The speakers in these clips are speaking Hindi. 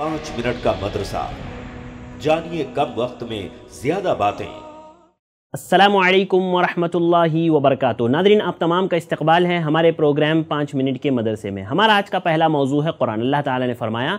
पांच मिनट का मदरसा जानिए कम वक्त में ज्यादा बातें असलम वरहि वबरक नादरीन आप तमाम का इस्तबाल है हमारे प्रोग्राम पाँच मिनट के मदरसे में हमारा आज का पहला मौजू है कुरान अल्लाह ताला ने फरमाया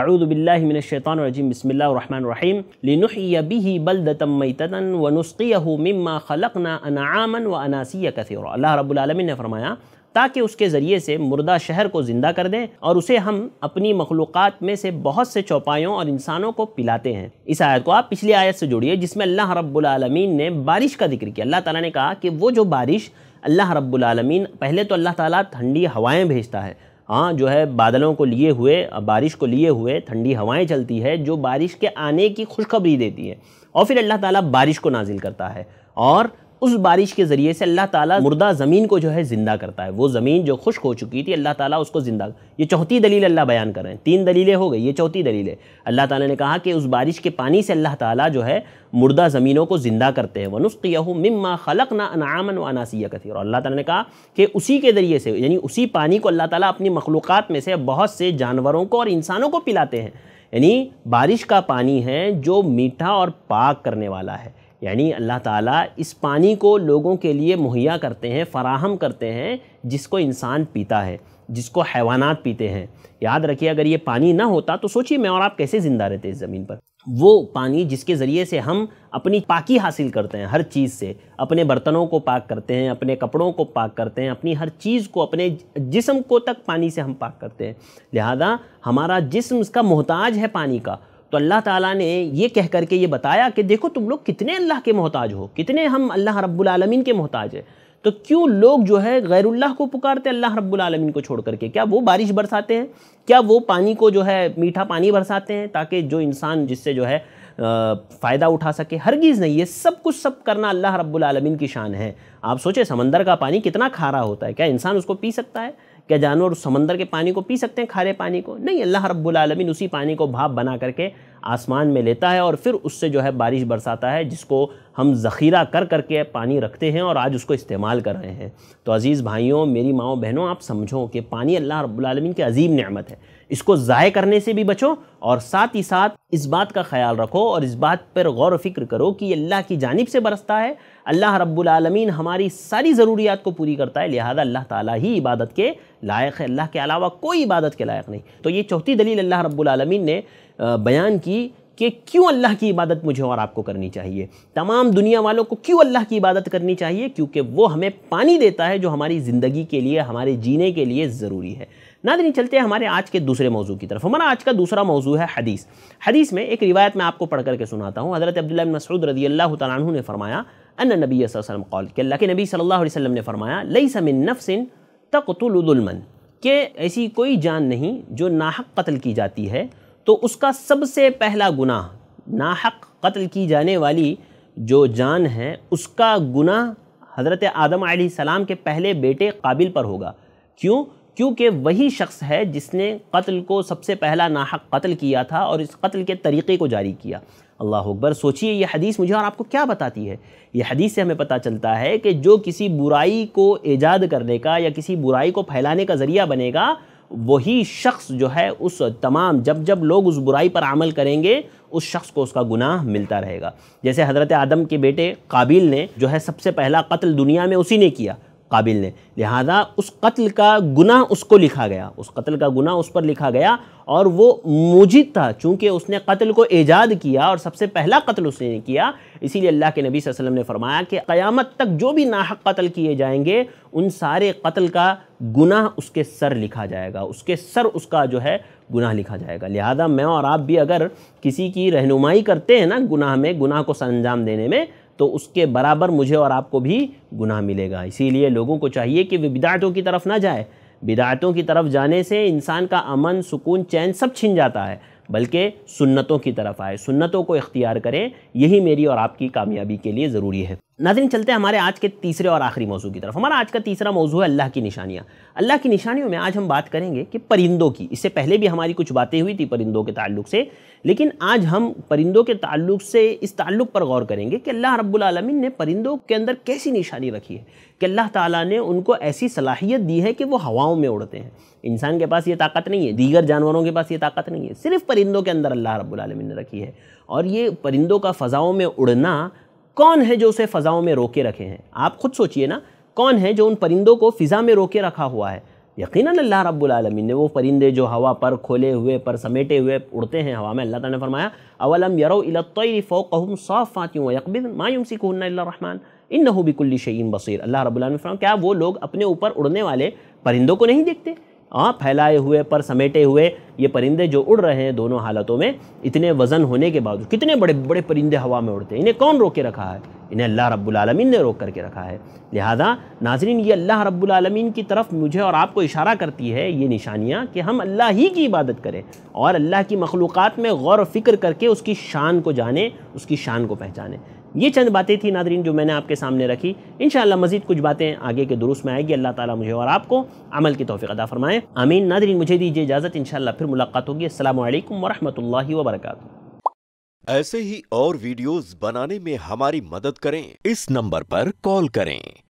अरुदबिल्लिमिनशैतानरजीम बसमीम लिनबिही बलदतमतन व नुस्कियह मम्मा खलकना अनामन व अनासिया कसीर अल्लाह रबालमिन ने फरमाया ताकि उसके ज़रिए से मुर्दा शहर को ज़िंदा कर दें और उसे हम अपनी मखलूक़ात में से बहुत से चौपायों और इंसानों को पिलाते हैं इस आयत को आप पिछली आयत से जोड़िए जिसमें अल्लाह रब्बुलमीन ने बारिश का जिक्र किया अल्लाह ताला ने कहा कि वो जो बारिश अल्लाह रब्बुलमीन पहले तो अल्लाह ताला ठंडी हवाएँ भेजता है हाँ जो है बादलों को लिए हुए बारिश को लिए हुए ठंडी हवाएं चलती है जो बारिश के आने की खुशखबरी देती है और फिर अल्लाह ताला बारिश को नाजिल करता है और उस बारिश के ज़रिए से अल्लाह ताला मुर्दा ज़मीन को जो है ज़िंदा करता है वो ज़मीन जो खुश्क हो चुकी थी अल्लाह ताला उसको ज़िंदा ये चौथी दलील अल्लाह बयान कर रहे हैं तीन दलीलें हो गई ये चौथी दलील है अल्लाह ताला ने कहा कि उस बारिश के पानी से अल्लाह ताला जो है मुर्दा ज़मीनों को ज़िंदा करते हैं वनुस्कियाहू मिम्मा खलक ना व अनासिया कथी और अल्लाह ताला ने कहा कि उसी के ज़रिए से यानी उसी पानी को अल्लाह ताला अपनी मखलूक़ में से बहुत से जानवरों को और इंसानों को पिलाते हैं यानी बारिश का पानी है जो मीठा और पाक करने वाला है यानी अल्लाह ताला इस पानी को लोगों के लिए मुहैया करते हैं फराहम करते हैं जिसको इंसान पीता है जिसको हैवानात पीते हैं याद रखिए अगर ये पानी ना होता तो सोचिए मैं और आप कैसे ज़िंदा रहते इस ज़मीन पर वो पानी जिसके ज़रिए से हम अपनी पाकी हासिल करते हैं हर चीज़ से अपने बर्तनों को पाक करते हैं अपने कपड़ों को पाक करते हैं अपनी हर चीज़ को अपने जिस्म को तक पानी से हम पाक करते हैं लिहाजा हमारा जिस्म इसका मोहताज है पानी का तो अल्लाह ताला ने ये कह कर के ये बताया कि देखो तुम लोग कितने अल्लाह के मोहताज हो कितने हम अल्लाह रब्बुल आलमीन के मोहताज हैं तो क्यों लोग जो है गैरुल्लाह को पुकारते अल्लाह रब्बुल आलमीन को छोड़ करके क्या वो बारिश बरसाते हैं क्या वो पानी को जो है मीठा पानी बरसाते हैं ताकि जो इंसान जिससे जो है फ़ायदा उठा सके हरगिज़ नहीं ये सब कुछ सब करना अल्लाह रब्बुल आलमीन की शान है आप सोचें समंदर का पानी कितना खारा होता है क्या इंसान उसको पी सकता है क्या जानवर समंदर के पानी को पी सकते हैं खारे पानी को नहीं अल्लाह रब्बुल उसी पानी को भाप बना करके आसमान में लेता है और फिर उससे जो है बारिश बरसाता है जिसको हम ज़ख़ीरा कर करके पानी रखते हैं और आज उसको इस्तेमाल कर रहे हैं तो अज़ीज़ भाइयों मेरी माओ बहनों आप समझो कि पानी अल्लाह रब्बुल की अजीम नमत है इसको ज़ाय करने से भी बचो और साथ ही साथ इस बात का ख्याल रखो और इस बात पर गौर फ़िक्र करो कि अल्लाह की जानब से बरसता है अल्लाह रब्बुलमीन हमारी सारी ज़रूरियात को पूरी करता है लिहाजा अल्लाह ताला ही इबादत के लायक है अल्लाह के अलावा कोई इबादत के लायक नहीं तो ये चौथी दलील अल्लाह रब्बुलमीन ने बयान की कि क्यों अल्लाह की इबादत मुझे और आपको करनी चाहिए तमाम दुनिया वालों को क्यों अल्लाह की इबादत करनी चाहिए क्योंकि वो हमें पानी देता है जो हमारी ज़िंदगी के लिए हमारे जीने के लिए ज़रूरी है नादनी चलते हैं हमारे आज के दूसरे मौजू की तरफ हमारा आज का दूसरा मौजू है हदीस हदीस में एक रिवायत मैं आपको पढ़ करके सुनाता हूँ हज़रत अब्दुल्ल मसूद रजी अल्लाह तु ने फरमाया अन नबी वसम कौल के अल्लाह के नबी सल्ला वसम ने फरमाया लई समिन नफसिन तकतुलदुलमन के ऐसी कोई जान नहीं जो नाहक कत्ल की जाती है तो उसका सबसे पहला गुनाह नाहक कत्ल की जाने वाली जो जान है उसका गुनाह हज़रत आदम सलाम के पहले बेटे काबिल पर होगा क्यों क्योंकि वही शख्स है जिसने कत्ल को सबसे पहला नाहक कत्ल किया था और इस कत्ल के तरीक़े को जारी किया अल्लाह अकबर सोचिए यह हदीस मुझे और आपको क्या बताती है यह हदीस से हमें पता चलता है कि जो किसी बुराई को ईजाद करने का या किसी बुराई को फैलाने का ज़रिया बनेगा वही शख्स जो है उस तमाम जब जब लोग उस बुराई पर अमल करेंगे उस शख्स को उसका गुनाह मिलता रहेगा जैसे हज़रत आदम के बेटे काबिल ने जो है सबसे पहला कत्ल दुनिया में उसी ने किया काबिल ने लिहाजा उस कत्ल का गुनाह उसको लिखा गया उस कत्ल का गुनाह उस पर लिखा गया और वो मुजिद था चूँकि उसने कत्ल को ईजाद किया और सबसे पहला कत्ल उसने किया इसीलिए अल्लाह के नबी वसल्लम ने फरमाया कि क़यामत तक जो भी नाहक कत्ल किए जाएंगे उन सारे कत्ल का गुनाह उसके सर लिखा जाएगा उसके सर उसका जो है गुनाह लिखा जाएगा लिहाजा मैं और आप भी अगर किसी की रहनुमाई करते हैं ना गुनाह में गुनाह को सर देने में तो उसके बराबर मुझे और आपको भी गुनाह मिलेगा इसीलिए लोगों को चाहिए कि वे बिदायतों की तरफ ना जाए बिदायतों की तरफ जाने से इंसान का अमन सुकून चैन सब छिन जाता है बल्कि सुन्नतों की तरफ आए सुन्नतों को इख्तियार करें यही मेरी और आपकी कामयाबी के लिए ज़रूरी है नाजरीन चलते हैं हमारे आज के तीसरे और आखिरी मौजू की तरफ हमारा आज का तीसरा मौजू है अल्लाह की निशानियाँ अल्लाह की निशानियों में आज हम बात करेंगे कि परिंदों की इससे पहले भी हमारी कुछ बातें हुई थी परिंदों के ताल्लुक से लेकिन आज हम परिंदों के ताल्लुक से इस ताल्लुक पर गौर करेंगे कि अल्लाह रब्बुल ने परिंदों के अंदर कैसी निशानी रखी है कि अल्लाह ताला ने उनको ऐसी सलाहियत दी है कि वो हवाओं में उड़ते हैं इंसान के पास ये ताकत नहीं है दीगर जानवरों के पास ये ताकत नहीं है सिर्फ परिंदों के अंदर अल्लाह रब्बुल ने रखी है और ये परिंदों का फ़ज़ाओं में उड़ना कौन है जो उसे फ़ज़ाओं में रोके रखे हैं आप खुद सोचिए ना कौन है जो उन परिंदों को फ़िज़ा में रोके रखा हुआ है यकीन अल्लाह रब्बुल ने वो परिंदे जो हवा पर खोले हुए पर समेटे हुए उड़ते हैं हवा में अल्लाह ताला ने फरमाया अवलम यरो फ़ोकहम फ़ातियों यकबिन मायूम सिकुन्नाहमान इन नहू बिकुल्ली शयीन बसीर अल्लाह रब्बुल फरमा क्या वो लोग अपने ऊपर उड़ने वाले परिंदों को नहीं देखते हाँ फैलाए हुए पर समेटे हुए ये परिंदे जो उड़ रहे हैं दोनों हालतों में इतने वज़न होने के बावजूद कितने बड़े बड़े परिंदे हवा में उड़ते हैं इन्हें कौन रोक के रखा है इन्हें अल्लाह रब्बुलमीन ने रोक करके रखा है लिहाजा नाजरीन ये अल्लाह रब्बुलमीन की तरफ मुझे और आपको इशारा करती है ये निशानियाँ कि हम अल्लाह ही की इबादत करें और अल्लाह की मखलूक़ात में गौर व फिक्र करके उसकी शान को जाने उसकी शान को पहचाने ये चंद बातें थी नादरीन जो मैंने आपके सामने रखी इन मजीद कुछ बातें आगे के दुरुस्त में आएगी अल्लाह ताला मुझे और आपको अमल की तोफ़ी अदा फरमाएं आमीन नादरीन मुझे दीजिए इजाज़त इन फिर मुलाकात होगी असल वरहमल वरक ऐसे ही और वीडियोस बनाने में हमारी मदद करें इस नंबर पर कॉल करें